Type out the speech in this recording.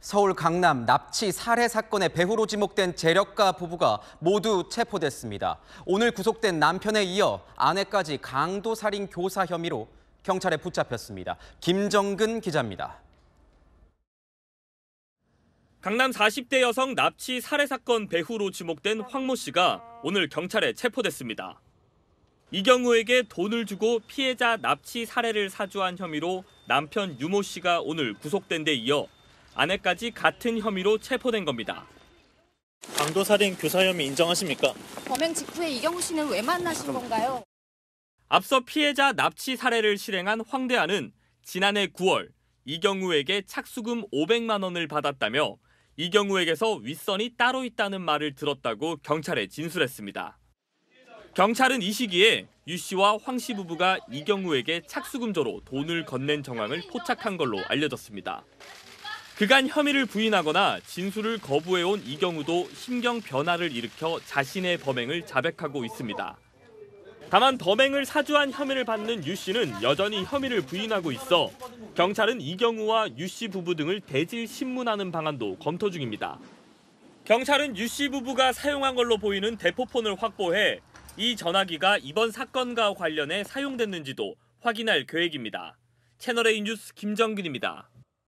서울 강남 납치 살해 사건의 배후로 지목된 재력가 부부가 모두 체포됐습니다. 오늘 구속된 남편에 이어 아내까지 강도 살인 교사 혐의로 경찰에 붙잡혔습니다. 김정근 기자입니다. 강남 40대 여성 납치 살해 사건 배후로 지목된 황모 씨가 오늘 경찰에 체포됐습니다. 이경우에게 돈을 주고 피해자 납치 사례를 사주한 혐의로 남편 유모 씨가 오늘 구속된 데 이어 아내까지 같은 혐의로 체포된 겁니다. 강도살인 교사 혐의 인정하십니까? 범행 직후에 이경우 씨는 왜 만나신 건가요? 앞서 피해자 납치 사례를 실행한 황대안은 지난해 9월 이경우에게 착수금 500만 원을 받았다며 이경우에게서 윗선이 따로 있다는 말을 들었다고 경찰에 진술했습니다. 경찰은 이 시기에 유 씨와 황 씨 부부가 이경우에게 착수금조로 돈을 건넨 정황을 포착한 걸로 알려졌습니다. 그간 혐의를 부인하거나 진술을 거부해온 이경우도 신경 변화를 일으켜 자신의 범행을 자백하고 있습니다. 다만 범행을 사주한 혐의를 받는 유 씨는 여전히 혐의를 부인하고 있어 경찰은 이경우와 유씨 부부 등을 대질 심문하는 방안도 검토 중입니다. 경찰은 유씨 부부가 사용한 걸로 보이는 대포폰을 확보해 이 전화기가 이번 사건과 관련해 사용됐는지도 확인할 계획입니다. 채널A 뉴스 김정균입니다.